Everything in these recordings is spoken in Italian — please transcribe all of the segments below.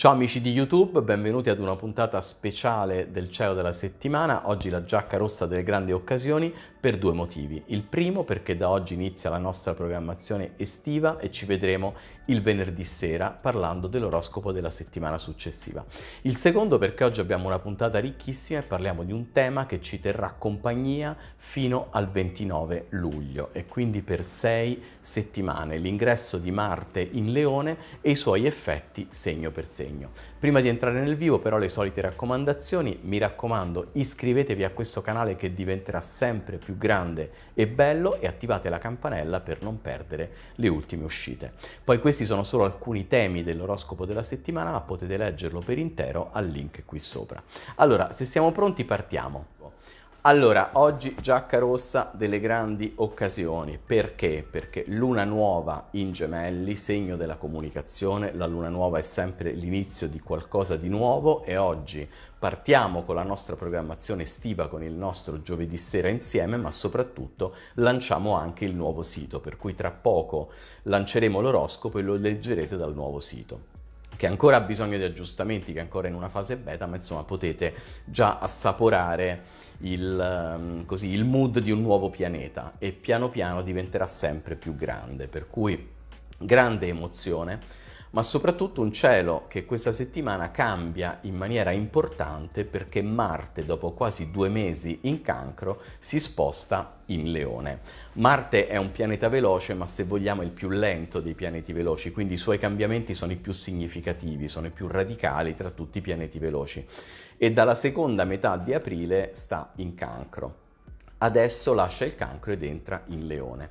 Ciao amici di YouTube, benvenuti ad una puntata speciale del cielo della settimana. Oggi la giacca rossa delle grandi occasioni per due motivi. Il primo perché da oggi inizia la nostra programmazione estiva e ci vedremo il venerdì sera parlando dell'oroscopo della settimana successiva. Il secondo perché oggi abbiamo una puntata ricchissima e parliamo di un tema che ci terrà compagnia fino al 29 luglio e quindi per sei settimane l'ingresso di Marte in Leone e i suoi effetti segno per segno segno. Prima di entrare nel vivo però le solite raccomandazioni, mi raccomando iscrivetevi a questo canale che diventerà sempre più grande e bello e attivate la campanella per non perdere le ultime uscite. Poi questi sono solo alcuni temi dell'oroscopo della settimana ma potete leggerlo per intero al link qui sopra. Allora se siamo pronti partiamo. Allora, oggi giacca rossa delle grandi occasioni. Perché? Perché luna nuova in gemelli, segno della comunicazione, la luna nuova è sempre l'inizio di qualcosa di nuovo e oggi partiamo con la nostra programmazione estiva, con il nostro giovedì sera insieme, ma soprattutto lanciamo anche il nuovo sito, per cui tra poco lanceremo l'oroscopo e lo leggerete dal nuovo sito che ancora ha bisogno di aggiustamenti, che è ancora in una fase beta, ma insomma potete già assaporare il, ehm, così, il mood di un nuovo pianeta e piano piano diventerà sempre più grande, per cui grande emozione ma soprattutto un cielo che questa settimana cambia in maniera importante perché Marte, dopo quasi due mesi in cancro, si sposta in leone. Marte è un pianeta veloce, ma se vogliamo è il più lento dei pianeti veloci, quindi i suoi cambiamenti sono i più significativi, sono i più radicali tra tutti i pianeti veloci. E dalla seconda metà di aprile sta in cancro. Adesso lascia il cancro ed entra in leone.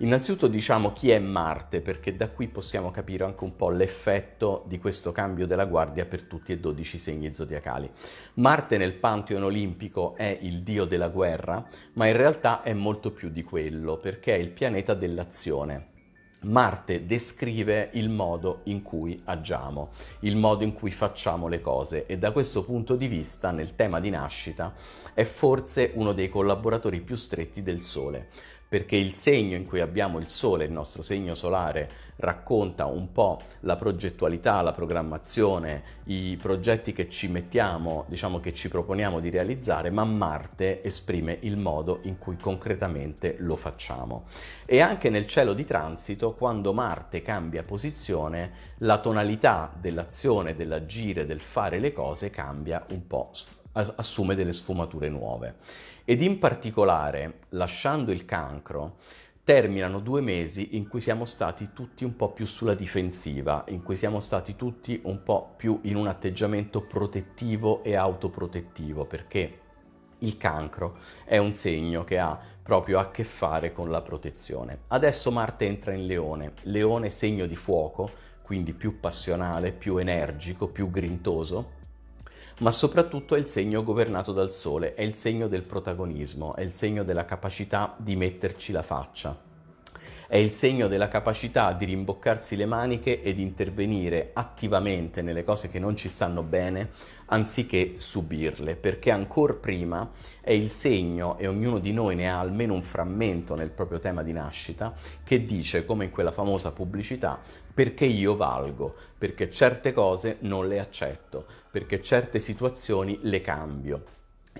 Innanzitutto diciamo chi è Marte perché da qui possiamo capire anche un po' l'effetto di questo cambio della guardia per tutti e 12 segni zodiacali. Marte nel Pantheon olimpico è il dio della guerra, ma in realtà è molto più di quello perché è il pianeta dell'azione. Marte descrive il modo in cui agiamo, il modo in cui facciamo le cose e da questo punto di vista nel tema di nascita è forse uno dei collaboratori più stretti del Sole perché il segno in cui abbiamo il Sole, il nostro segno solare, racconta un po' la progettualità, la programmazione, i progetti che ci mettiamo, diciamo che ci proponiamo di realizzare, ma Marte esprime il modo in cui concretamente lo facciamo. E anche nel cielo di transito, quando Marte cambia posizione, la tonalità dell'azione, dell'agire, del fare le cose cambia un po' assume delle sfumature nuove ed in particolare, lasciando il cancro, terminano due mesi in cui siamo stati tutti un po' più sulla difensiva, in cui siamo stati tutti un po' più in un atteggiamento protettivo e autoprotettivo, perché il cancro è un segno che ha proprio a che fare con la protezione. Adesso Marte entra in Leone, Leone segno di fuoco, quindi più passionale, più energico, più grintoso, ma soprattutto è il segno governato dal sole, è il segno del protagonismo, è il segno della capacità di metterci la faccia. È il segno della capacità di rimboccarsi le maniche e di intervenire attivamente nelle cose che non ci stanno bene anziché subirle, perché ancor prima è il segno, e ognuno di noi ne ha almeno un frammento nel proprio tema di nascita, che dice, come in quella famosa pubblicità, perché io valgo, perché certe cose non le accetto, perché certe situazioni le cambio.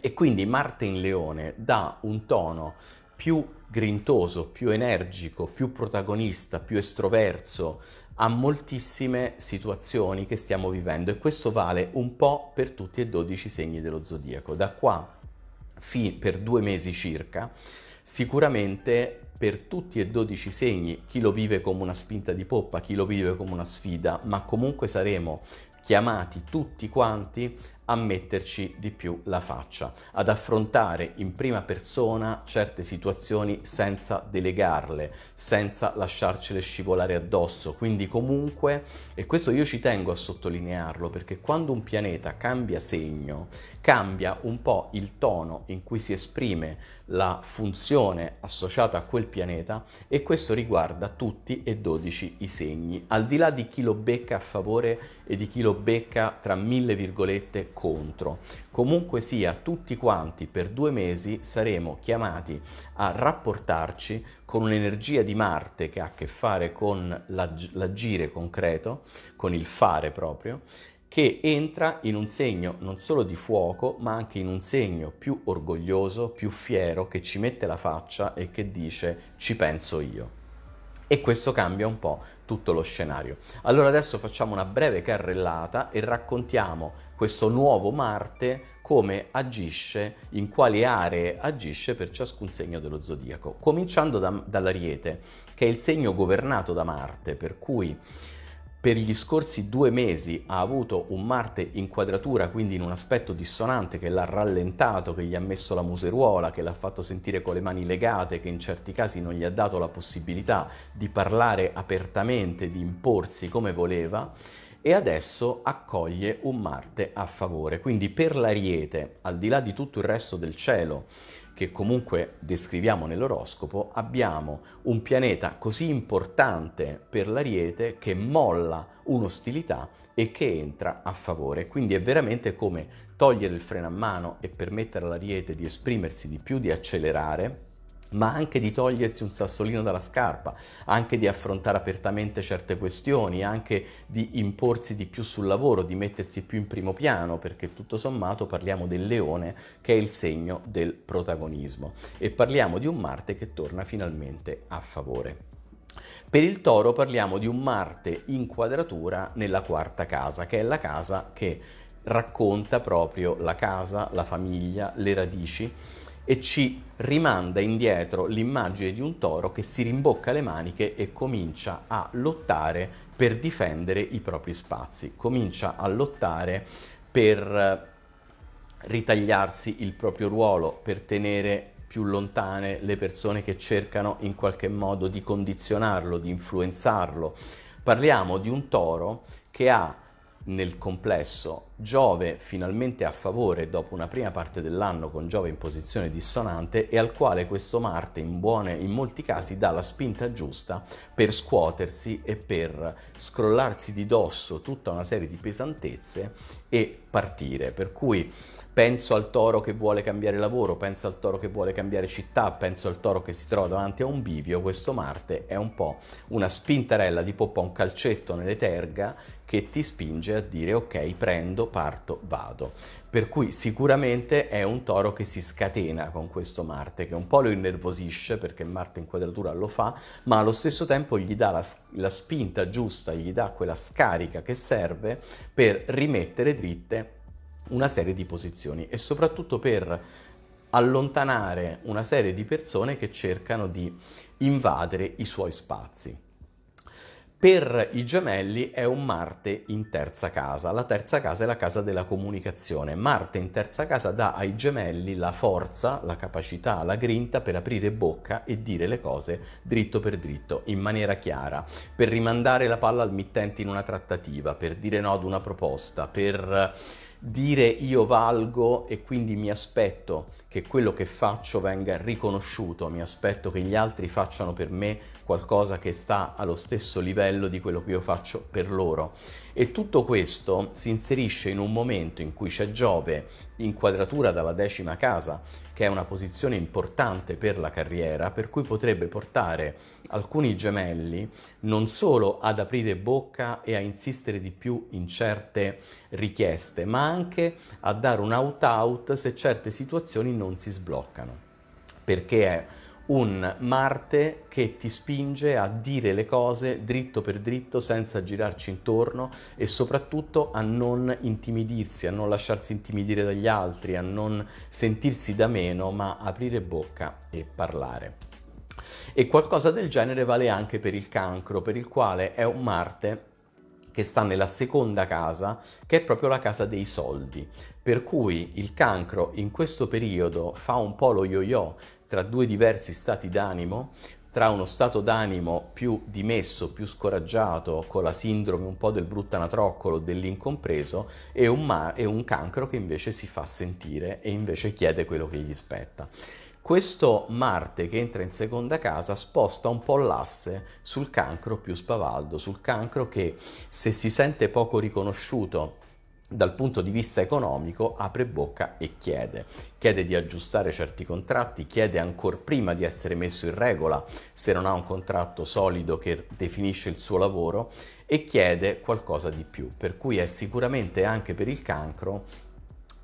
E quindi Marte in Leone dà un tono più grintoso, più energico, più protagonista, più estroverso a moltissime situazioni che stiamo vivendo e questo vale un po' per tutti e 12 segni dello zodiaco. Da qua fin per due mesi circa sicuramente per tutti e 12 segni, chi lo vive come una spinta di poppa, chi lo vive come una sfida, ma comunque saremo chiamati tutti quanti a metterci di più la faccia, ad affrontare in prima persona certe situazioni senza delegarle, senza lasciarcele scivolare addosso. Quindi comunque, e questo io ci tengo a sottolinearlo, perché quando un pianeta cambia segno cambia un po' il tono in cui si esprime la funzione associata a quel pianeta e questo riguarda tutti e 12 i segni, al di là di chi lo becca a favore e di chi lo becca tra mille virgolette contro. Comunque sia, tutti quanti per due mesi saremo chiamati a rapportarci con un'energia di Marte che ha a che fare con l'agire concreto, con il fare proprio, che entra in un segno non solo di fuoco, ma anche in un segno più orgoglioso, più fiero, che ci mette la faccia e che dice ci penso io. E questo cambia un po' tutto lo scenario. Allora adesso facciamo una breve carrellata e raccontiamo questo nuovo Marte come agisce, in quali aree agisce per ciascun segno dello zodiaco. Cominciando da, dall'Ariete, che è il segno governato da Marte, per cui per gli scorsi due mesi ha avuto un Marte in quadratura, quindi in un aspetto dissonante che l'ha rallentato, che gli ha messo la museruola, che l'ha fatto sentire con le mani legate, che in certi casi non gli ha dato la possibilità di parlare apertamente, di imporsi come voleva, e adesso accoglie un Marte a favore. Quindi per l'Ariete, al di là di tutto il resto del cielo, che comunque descriviamo nell'oroscopo, abbiamo un pianeta così importante per l'ariete che molla un'ostilità e che entra a favore. Quindi è veramente come togliere il freno a mano e permettere all'ariete di esprimersi di più, di accelerare ma anche di togliersi un sassolino dalla scarpa, anche di affrontare apertamente certe questioni, anche di imporsi di più sul lavoro, di mettersi più in primo piano, perché tutto sommato parliamo del leone che è il segno del protagonismo e parliamo di un Marte che torna finalmente a favore. Per il toro parliamo di un Marte in quadratura nella quarta casa, che è la casa che racconta proprio la casa, la famiglia, le radici e ci rimanda indietro l'immagine di un toro che si rimbocca le maniche e comincia a lottare per difendere i propri spazi, comincia a lottare per eh, ritagliarsi il proprio ruolo, per tenere più lontane le persone che cercano in qualche modo di condizionarlo, di influenzarlo. Parliamo di un toro che ha nel complesso Giove finalmente a favore dopo una prima parte dell'anno con Giove in posizione dissonante e al quale questo Marte in, buone, in molti casi dà la spinta giusta per scuotersi e per scrollarsi di dosso tutta una serie di pesantezze e partire. Per cui penso al toro che vuole cambiare lavoro, penso al toro che vuole cambiare città, penso al toro che si trova davanti a un bivio, questo Marte è un po' una spintarella di poppa, un calcetto nelle terga che ti spinge a dire ok prendo parto vado. Per cui sicuramente è un toro che si scatena con questo Marte, che un po' lo innervosisce perché Marte in quadratura lo fa, ma allo stesso tempo gli dà la, la spinta giusta, gli dà quella scarica che serve per rimettere dritte una serie di posizioni e soprattutto per allontanare una serie di persone che cercano di invadere i suoi spazi per i gemelli è un Marte in terza casa. La terza casa è la casa della comunicazione. Marte in terza casa dà ai gemelli la forza, la capacità, la grinta per aprire bocca e dire le cose dritto per dritto, in maniera chiara, per rimandare la palla al mittente in una trattativa, per dire no ad una proposta, per dire io valgo e quindi mi aspetto che quello che faccio venga riconosciuto, mi aspetto che gli altri facciano per me qualcosa che sta allo stesso livello di quello che io faccio per loro. E tutto questo si inserisce in un momento in cui c'è Giove in quadratura dalla decima casa, che è una posizione importante per la carriera, per cui potrebbe portare alcuni gemelli non solo ad aprire bocca e a insistere di più in certe richieste, ma anche a dare un out-out se certe situazioni non si sbloccano. Perché è un Marte che ti spinge a dire le cose dritto per dritto senza girarci intorno e soprattutto a non intimidirsi, a non lasciarsi intimidire dagli altri, a non sentirsi da meno, ma aprire bocca e parlare. E qualcosa del genere vale anche per il cancro, per il quale è un Marte che sta nella seconda casa, che è proprio la casa dei soldi. Per cui il cancro in questo periodo fa un po' lo yo-yo, tra due diversi stati d'animo, tra uno stato d'animo più dimesso, più scoraggiato, con la sindrome un po' del bruttanatroccolo, dell'incompreso, e un, ma- e un cancro che invece si fa sentire e invece chiede quello che gli spetta. Questo Marte che entra in seconda casa sposta un po' l'asse sul cancro più spavaldo, sul cancro che se si sente poco riconosciuto dal punto di vista economico apre bocca e chiede. Chiede di aggiustare certi contratti, chiede ancora prima di essere messo in regola se non ha un contratto solido che definisce il suo lavoro e chiede qualcosa di più, per cui è sicuramente anche per il cancro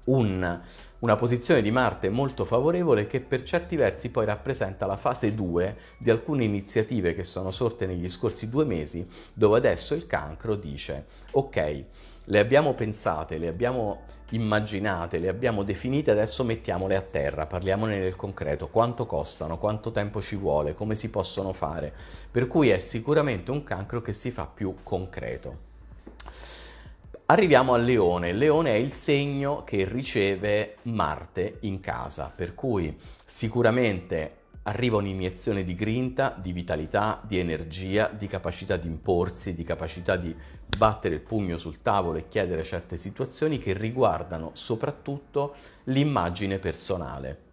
un, una posizione di Marte molto favorevole che per certi versi poi rappresenta la fase 2 di alcune iniziative che sono sorte negli scorsi due mesi dove adesso il cancro dice ok le abbiamo pensate, le abbiamo immaginate, le abbiamo definite, adesso mettiamole a terra, parliamone nel concreto, quanto costano, quanto tempo ci vuole, come si possono fare, per cui è sicuramente un cancro che si fa più concreto. Arriviamo al leone. Il leone è il segno che riceve Marte in casa, per cui sicuramente arriva un'iniezione di grinta, di vitalità, di energia, di capacità di imporsi, di capacità di battere il pugno sul tavolo e chiedere certe situazioni che riguardano soprattutto l'immagine personale.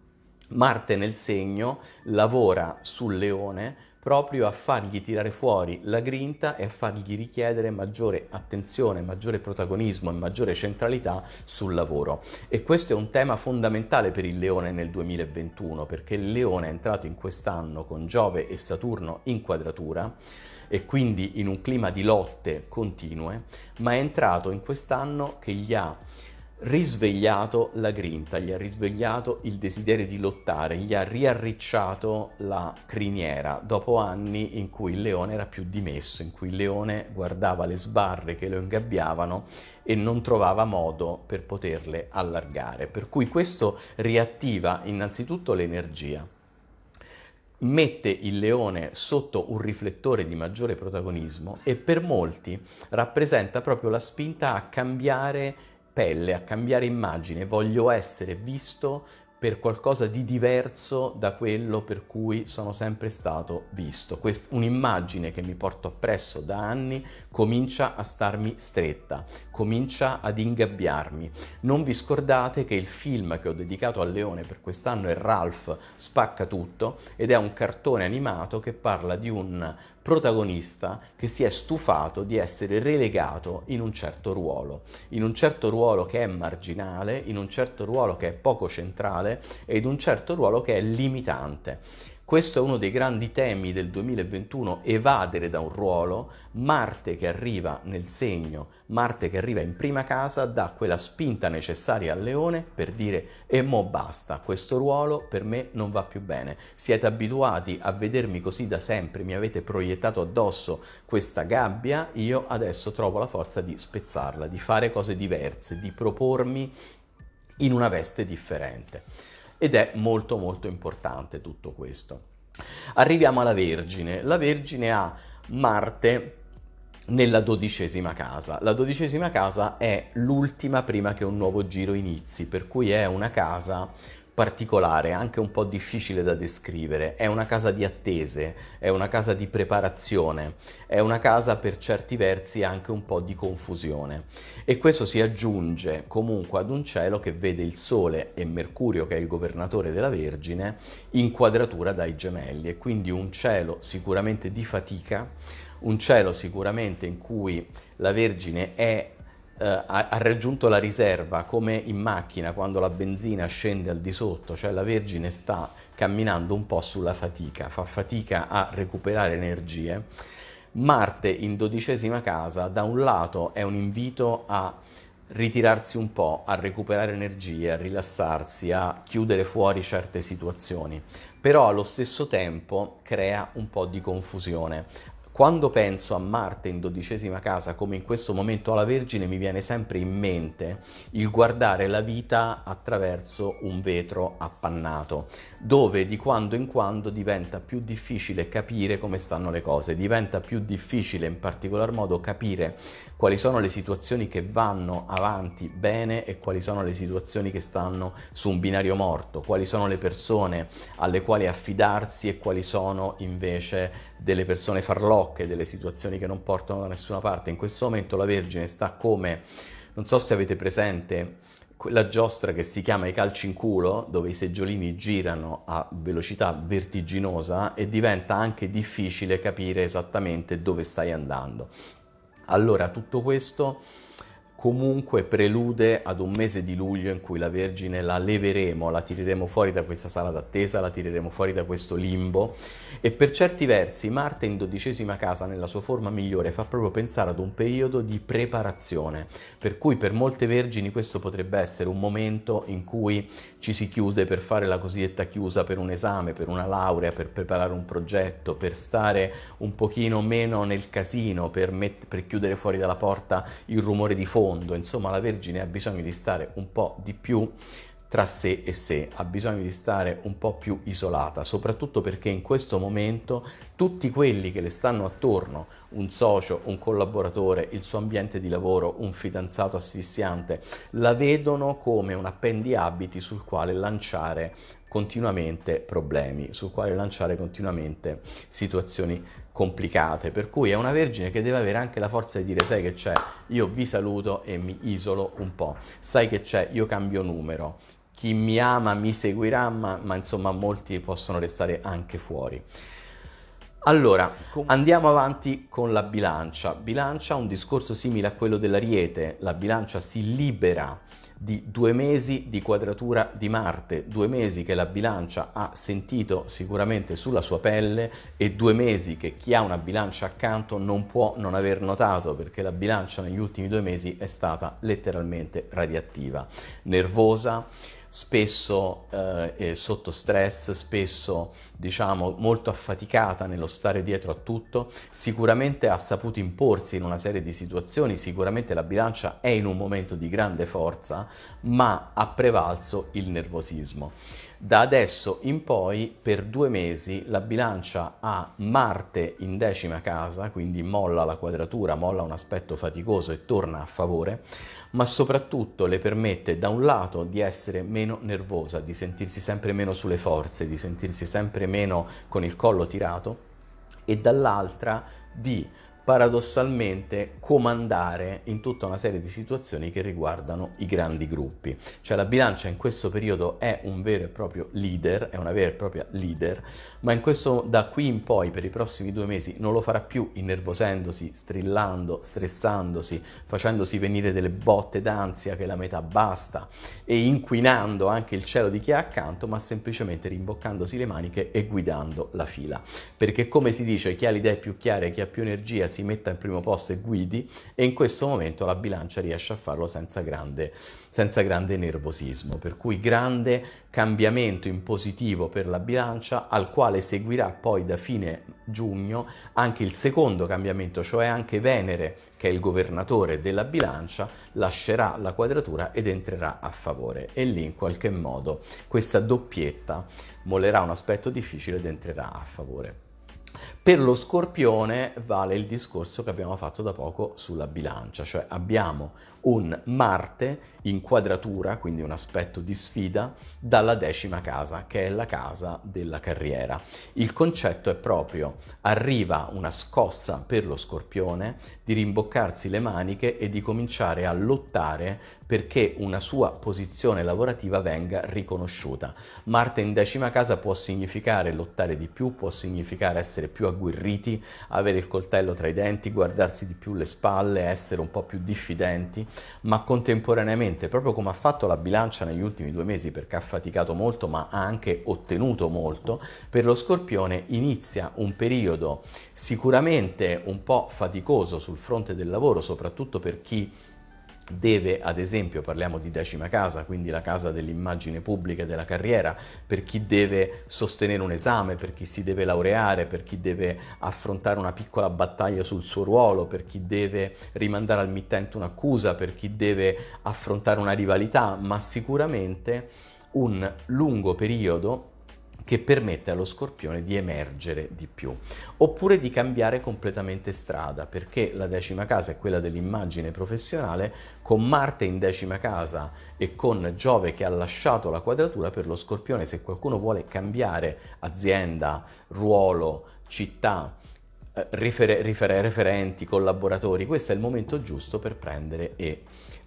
Marte nel segno lavora sul leone proprio a fargli tirare fuori la grinta e a fargli richiedere maggiore attenzione, maggiore protagonismo e maggiore centralità sul lavoro. E questo è un tema fondamentale per il leone nel 2021, perché il leone è entrato in quest'anno con Giove e Saturno in quadratura e quindi in un clima di lotte continue, ma è entrato in quest'anno che gli ha risvegliato la grinta, gli ha risvegliato il desiderio di lottare, gli ha riarricciato la criniera dopo anni in cui il leone era più dimesso, in cui il leone guardava le sbarre che lo ingabbiavano e non trovava modo per poterle allargare. Per cui questo riattiva innanzitutto l'energia, mette il leone sotto un riflettore di maggiore protagonismo e per molti rappresenta proprio la spinta a cambiare pelle, a cambiare immagine, voglio essere visto per qualcosa di diverso da quello per cui sono sempre stato visto. Quest- un'immagine che mi porto appresso da anni comincia a starmi stretta, comincia ad ingabbiarmi. Non vi scordate che il film che ho dedicato a Leone per quest'anno è Ralph Spacca tutto ed è un cartone animato che parla di un protagonista che si è stufato di essere relegato in un certo ruolo, in un certo ruolo che è marginale, in un certo ruolo che è poco centrale ed in un certo ruolo che è limitante. Questo è uno dei grandi temi del 2021, evadere da un ruolo, Marte che arriva nel segno, Marte che arriva in prima casa, dà quella spinta necessaria al leone per dire e mo basta, questo ruolo per me non va più bene, siete abituati a vedermi così da sempre, mi avete proiettato addosso questa gabbia, io adesso trovo la forza di spezzarla, di fare cose diverse, di propormi in una veste differente ed è molto molto importante tutto questo. Arriviamo alla Vergine. La Vergine ha Marte nella dodicesima casa. La dodicesima casa è l'ultima prima che un nuovo giro inizi, per cui è una casa particolare, anche un po' difficile da descrivere. È una casa di attese, è una casa di preparazione, è una casa per certi versi anche un po' di confusione. E questo si aggiunge comunque ad un cielo che vede il Sole e Mercurio, che è il governatore della Vergine, in quadratura dai gemelli e quindi un cielo sicuramente di fatica, un cielo sicuramente in cui la Vergine è eh, ha, raggiunto la riserva come in macchina quando la benzina scende al di sotto, cioè la Vergine sta camminando un po' sulla fatica, fa fatica a recuperare energie. Marte in dodicesima casa da un lato è un invito a ritirarsi un po', a recuperare energie, a rilassarsi, a chiudere fuori certe situazioni, però allo stesso tempo crea un po' di confusione, quando penso a Marte in dodicesima casa, come in questo momento alla Vergine, mi viene sempre in mente il guardare la vita attraverso un vetro appannato, dove di quando in quando diventa più difficile capire come stanno le cose, diventa più difficile in particolar modo capire quali sono le situazioni che vanno avanti bene e quali sono le situazioni che stanno su un binario morto, quali sono le persone alle quali affidarsi e quali sono invece delle persone farlocche, delle situazioni che non portano da nessuna parte. In questo momento la Vergine sta come, non so se avete presente, quella giostra che si chiama i calci in culo, dove i seggiolini girano a velocità vertiginosa e diventa anche difficile capire esattamente dove stai andando. Allora, tutto questo comunque prelude ad un mese di luglio in cui la Vergine la leveremo, la tireremo fuori da questa sala d'attesa, la tireremo fuori da questo limbo e per certi versi Marte in dodicesima casa nella sua forma migliore fa proprio pensare ad un periodo di preparazione, per cui per molte Vergini questo potrebbe essere un momento in cui ci si chiude per fare la cosiddetta chiusa per un esame, per una laurea, per preparare un progetto, per stare un pochino meno nel casino, per, met- per chiudere fuori dalla porta il rumore di fondo mondo, insomma la Vergine ha bisogno di stare un po' di più tra sé e sé, ha bisogno di stare un po' più isolata, soprattutto perché in questo momento tutti quelli che le stanno attorno, un socio, un collaboratore, il suo ambiente di lavoro, un fidanzato asfissiante, la vedono come un appendiabiti sul quale lanciare continuamente problemi, sul quale lanciare continuamente situazioni complicate, per cui è una vergine che deve avere anche la forza di dire sai che c'è, io vi saluto e mi isolo un po', sai che c'è, io cambio numero, chi mi ama mi seguirà, ma, ma insomma molti possono restare anche fuori. Allora, andiamo avanti con la bilancia. Bilancia ha un discorso simile a quello dell'ariete, la bilancia si libera di due mesi di quadratura di Marte, due mesi che la bilancia ha sentito sicuramente sulla sua pelle e due mesi che chi ha una bilancia accanto non può non aver notato perché la bilancia negli ultimi due mesi è stata letteralmente radioattiva, nervosa, spesso eh, sotto stress, spesso diciamo, molto affaticata nello stare dietro a tutto, sicuramente ha saputo imporsi in una serie di situazioni, sicuramente la bilancia è in un momento di grande forza, ma ha prevalso il nervosismo. Da adesso in poi, per due mesi, la bilancia ha Marte in decima casa, quindi molla la quadratura, molla un aspetto faticoso e torna a favore, ma soprattutto le permette da un lato di essere meno nervosa, di sentirsi sempre meno sulle forze, di sentirsi sempre meno con il collo tirato e dall'altra di paradossalmente comandare in tutta una serie di situazioni che riguardano i grandi gruppi. Cioè la bilancia in questo periodo è un vero e proprio leader, è una vera e propria leader, ma in questo, da qui in poi per i prossimi due mesi non lo farà più innervosendosi, strillando, stressandosi, facendosi venire delle botte d'ansia che la metà basta e inquinando anche il cielo di chi è accanto, ma semplicemente rimboccandosi le maniche e guidando la fila. Perché come si dice, chi ha le idee più chiare, chi ha più energia, si si metta in primo posto e guidi e in questo momento la bilancia riesce a farlo senza grande, senza grande nervosismo, per cui grande cambiamento in positivo per la bilancia al quale seguirà poi da fine giugno anche il secondo cambiamento, cioè anche Venere che è il governatore della bilancia lascerà la quadratura ed entrerà a favore e lì in qualche modo questa doppietta mollerà un aspetto difficile ed entrerà a favore. Per lo scorpione vale il discorso che abbiamo fatto da poco sulla bilancia, cioè abbiamo un Marte in quadratura, quindi un aspetto di sfida, dalla decima casa, che è la casa della carriera. Il concetto è proprio, arriva una scossa per lo scorpione di rimboccarsi le maniche e di cominciare a lottare perché una sua posizione lavorativa venga riconosciuta. Marte in decima casa può significare lottare di più, può significare essere più agguerriti, avere il coltello tra i denti, guardarsi di più le spalle, essere un po' più diffidenti, ma contemporaneamente, proprio come ha fatto la bilancia negli ultimi due mesi, perché ha faticato molto ma ha anche ottenuto molto, per lo scorpione inizia un periodo sicuramente un po' faticoso sul fronte del lavoro, soprattutto per chi deve, ad esempio, parliamo di decima casa, quindi la casa dell'immagine pubblica e della carriera, per chi deve sostenere un esame, per chi si deve laureare, per chi deve affrontare una piccola battaglia sul suo ruolo, per chi deve rimandare al mittente un'accusa, per chi deve affrontare una rivalità, ma sicuramente un lungo periodo che permette allo scorpione di emergere di più, oppure di cambiare completamente strada, perché la decima casa è quella dell'immagine professionale, con Marte in decima casa e con Giove che ha lasciato la quadratura per lo scorpione, se qualcuno vuole cambiare azienda, ruolo, città, rifer- eh, rifer- referenti, collaboratori, questo è il momento giusto per prendere e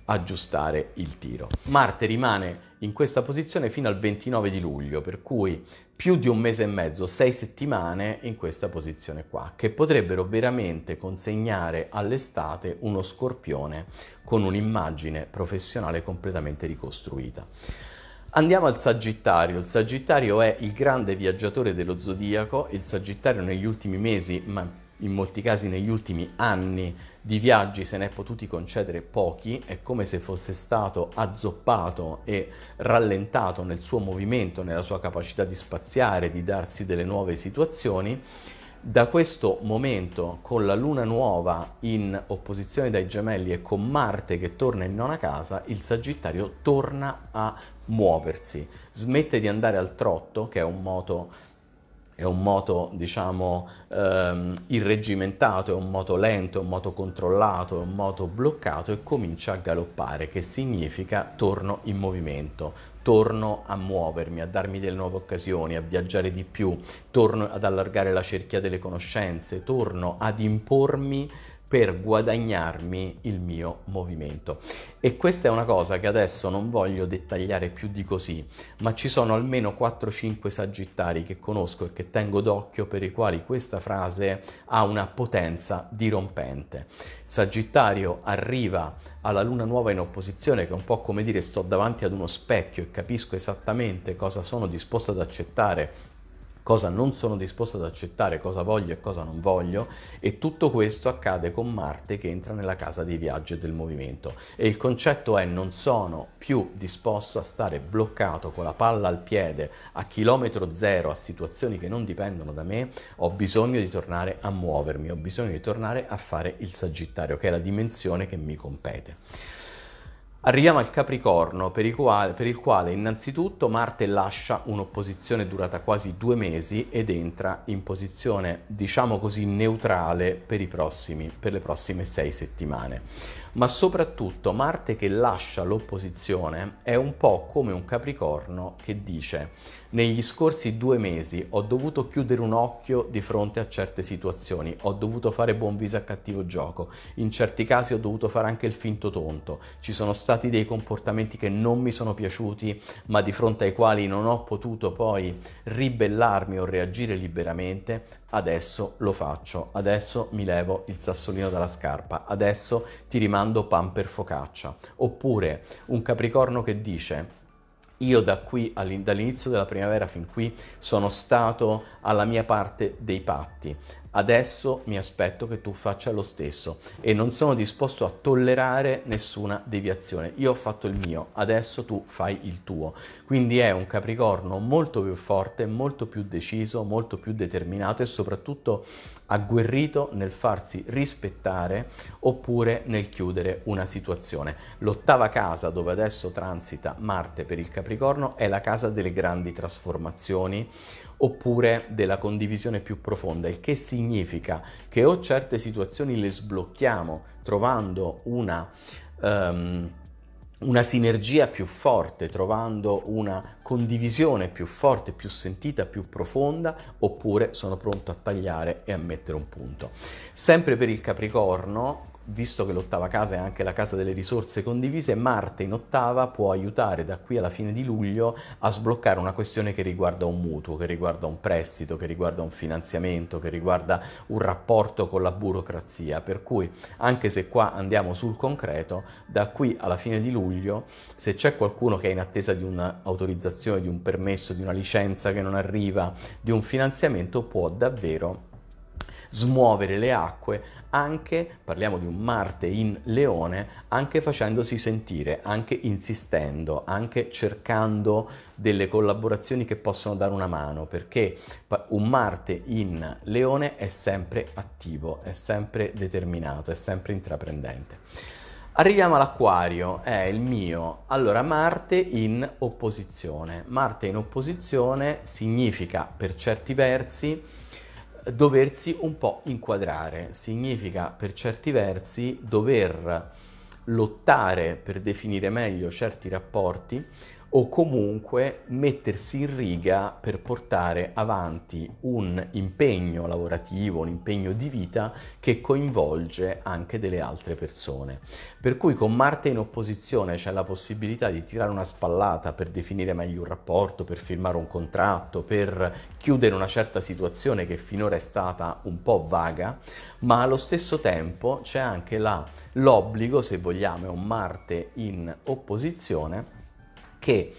aggiustare il tiro. Marte rimane in questa posizione fino al 29 di luglio, per cui più di un mese e mezzo, sei settimane in questa posizione qua, che potrebbero veramente consegnare all'estate uno scorpione con un'immagine professionale completamente ricostruita. Andiamo al Sagittario. Il Sagittario è il grande viaggiatore dello zodiaco. Il Sagittario negli ultimi mesi, ma in molti casi negli ultimi anni di viaggi se ne è potuti concedere pochi, è come se fosse stato azzoppato e rallentato nel suo movimento, nella sua capacità di spaziare, di darsi delle nuove situazioni. Da questo momento, con la luna nuova in opposizione dai gemelli e con Marte che torna in nona casa, il Sagittario torna a muoversi, smette di andare al trotto, che è un moto è un moto diciamo ehm, irregimentato, è un moto lento, è un moto controllato, è un moto bloccato e comincia a galoppare, che significa torno in movimento, torno a muovermi, a darmi delle nuove occasioni, a viaggiare di più, torno ad allargare la cerchia delle conoscenze, torno ad impormi per guadagnarmi il mio movimento. E questa è una cosa che adesso non voglio dettagliare più di così, ma ci sono almeno 4-5 sagittari che conosco e che tengo d'occhio per i quali questa frase ha una potenza dirompente. Sagittario arriva alla luna nuova in opposizione, che è un po' come dire sto davanti ad uno specchio e capisco esattamente cosa sono disposto ad accettare cosa non sono disposto ad accettare, cosa voglio e cosa non voglio e tutto questo accade con Marte che entra nella casa dei viaggi e del movimento e il concetto è non sono più disposto a stare bloccato con la palla al piede a chilometro zero a situazioni che non dipendono da me, ho bisogno di tornare a muovermi, ho bisogno di tornare a fare il sagittario che è la dimensione che mi compete. Arriviamo al Capricorno, per il, quale, per il, quale, innanzitutto Marte lascia un'opposizione durata quasi due mesi ed entra in posizione, diciamo così, neutrale per, prossimi, per le prossime sei settimane ma soprattutto Marte che lascia l'opposizione è un po' come un Capricorno che dice negli scorsi due mesi ho dovuto chiudere un occhio di fronte a certe situazioni, ho dovuto fare buon viso a cattivo gioco, in certi casi ho dovuto fare anche il finto tonto, ci sono stati dei comportamenti che non mi sono piaciuti ma di fronte ai quali non ho potuto poi ribellarmi o reagire liberamente, adesso lo faccio, adesso mi levo il sassolino dalla scarpa, adesso ti rimando pan per focaccia. Oppure un Capricorno che dice io da qui dall'inizio della primavera fin qui sono stato alla mia parte dei patti. Adesso mi aspetto che tu faccia lo stesso e non sono disposto a tollerare nessuna deviazione. Io ho fatto il mio, adesso tu fai il tuo. Quindi è un Capricorno molto più forte, molto più deciso, molto più determinato e soprattutto agguerrito nel farsi rispettare oppure nel chiudere una situazione. L'ottava casa dove adesso transita Marte per il Capricorno è la casa delle grandi trasformazioni oppure della condivisione più profonda, il che significa che o certe situazioni le sblocchiamo trovando una... Um, una sinergia più forte, trovando una condivisione più forte, più sentita, più profonda, oppure sono pronto a tagliare e a mettere un punto. Sempre per il Capricorno, visto che l'ottava casa è anche la casa delle risorse condivise, Marte in ottava può aiutare da qui alla fine di luglio a sbloccare una questione che riguarda un mutuo, che riguarda un prestito, che riguarda un finanziamento, che riguarda un rapporto con la burocrazia, per cui anche se qua andiamo sul concreto, da qui alla fine di luglio, se c'è qualcuno che è in attesa di un'autorizzazione, di un permesso, di una licenza che non arriva, di un finanziamento, può davvero smuovere le acque anche, parliamo di un Marte in leone, anche facendosi sentire, anche insistendo, anche cercando delle collaborazioni che possono dare una mano, perché un Marte in leone è sempre attivo, è sempre determinato, è sempre intraprendente. Arriviamo all'acquario, è il mio. Allora, Marte in opposizione. Marte in opposizione significa per certi versi doversi un po' inquadrare, significa per certi versi dover lottare per definire meglio certi rapporti o comunque mettersi in riga per portare avanti un impegno lavorativo, un impegno di vita che coinvolge anche delle altre persone. Per cui con Marte in opposizione c'è la possibilità di tirare una spallata per definire meglio un rapporto, per firmare un contratto, per chiudere una certa situazione che finora è stata un po' vaga, ma allo stesso tempo c'è anche la, l'obbligo, se vogliamo, è un Marte in opposizione che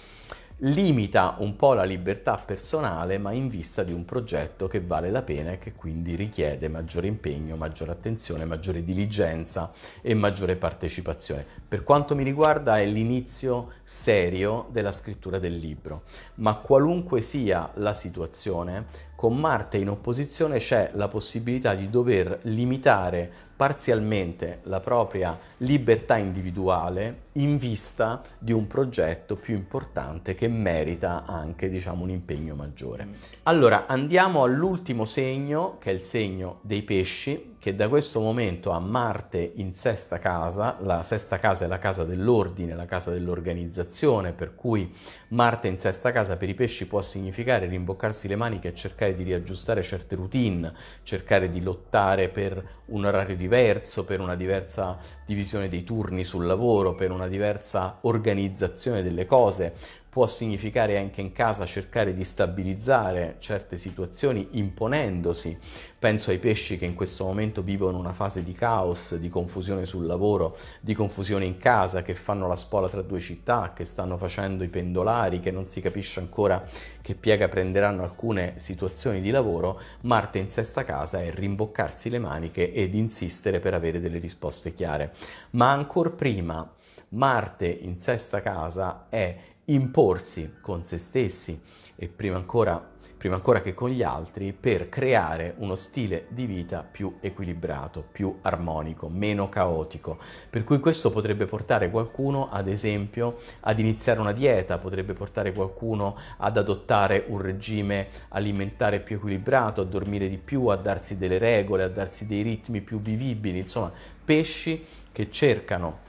limita un po' la libertà personale ma in vista di un progetto che vale la pena e che quindi richiede maggiore impegno, maggiore attenzione, maggiore diligenza e maggiore partecipazione. Per quanto mi riguarda è l'inizio serio della scrittura del libro, ma qualunque sia la situazione, con Marte in opposizione c'è la possibilità di dover limitare parzialmente la propria libertà individuale in vista di un progetto più importante che merita anche diciamo, un impegno maggiore. Mm. Allora andiamo all'ultimo segno che è il segno dei pesci che da questo momento a Marte in sesta casa, la sesta casa è la casa dell'ordine, la casa dell'organizzazione, per cui Marte in sesta casa per i pesci può significare rimboccarsi le maniche e cercare di riaggiustare certe routine, cercare di lottare per un orario diverso, per una diversa divisione dei turni sul lavoro, per una diversa organizzazione delle cose, può significare anche in casa cercare di stabilizzare certe situazioni imponendosi, Penso ai pesci che in questo momento vivono una fase di caos, di confusione sul lavoro, di confusione in casa, che fanno la spola tra due città, che stanno facendo i pendolari, che non si capisce ancora che piega prenderanno alcune situazioni di lavoro. Marte in sesta casa è rimboccarsi le maniche ed insistere per avere delle risposte chiare. Ma ancora prima, Marte in sesta casa è imporsi con se stessi e prima ancora, prima ancora che con gli altri per creare uno stile di vita più equilibrato, più armonico, meno caotico. Per cui questo potrebbe portare qualcuno, ad esempio, ad iniziare una dieta, potrebbe portare qualcuno ad adottare un regime alimentare più equilibrato, a dormire di più, a darsi delle regole, a darsi dei ritmi più vivibili, insomma, pesci che cercano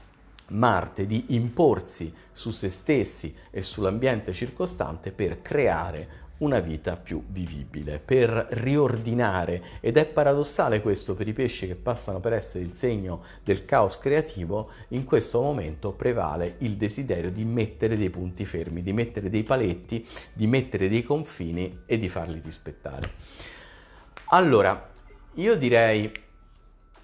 Marte di imporsi su se stessi e sull'ambiente circostante per creare una vita più vivibile, per riordinare ed è paradossale questo per i pesci che passano per essere il segno del caos creativo, in questo momento prevale il desiderio di mettere dei punti fermi, di mettere dei paletti, di mettere dei confini e di farli rispettare. Allora, io direi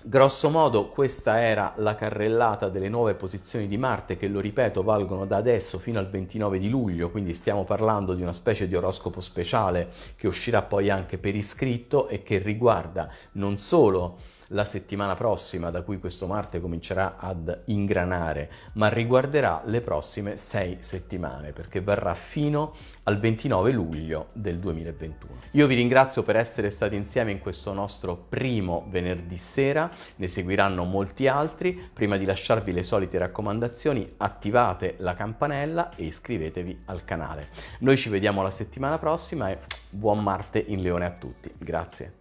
Grosso modo questa era la carrellata delle nuove posizioni di Marte che, lo ripeto, valgono da adesso fino al 29 di luglio, quindi stiamo parlando di una specie di oroscopo speciale che uscirà poi anche per iscritto e che riguarda non solo la settimana prossima, da cui questo Marte comincerà ad ingranare, ma riguarderà le prossime sei settimane, perché varrà fino al 29 luglio del 2021. Io vi ringrazio per essere stati insieme in questo nostro primo venerdì sera, ne seguiranno molti altri. Prima di lasciarvi le solite raccomandazioni, attivate la campanella e iscrivetevi al canale. Noi ci vediamo la settimana prossima e buon Marte in Leone a tutti. Grazie.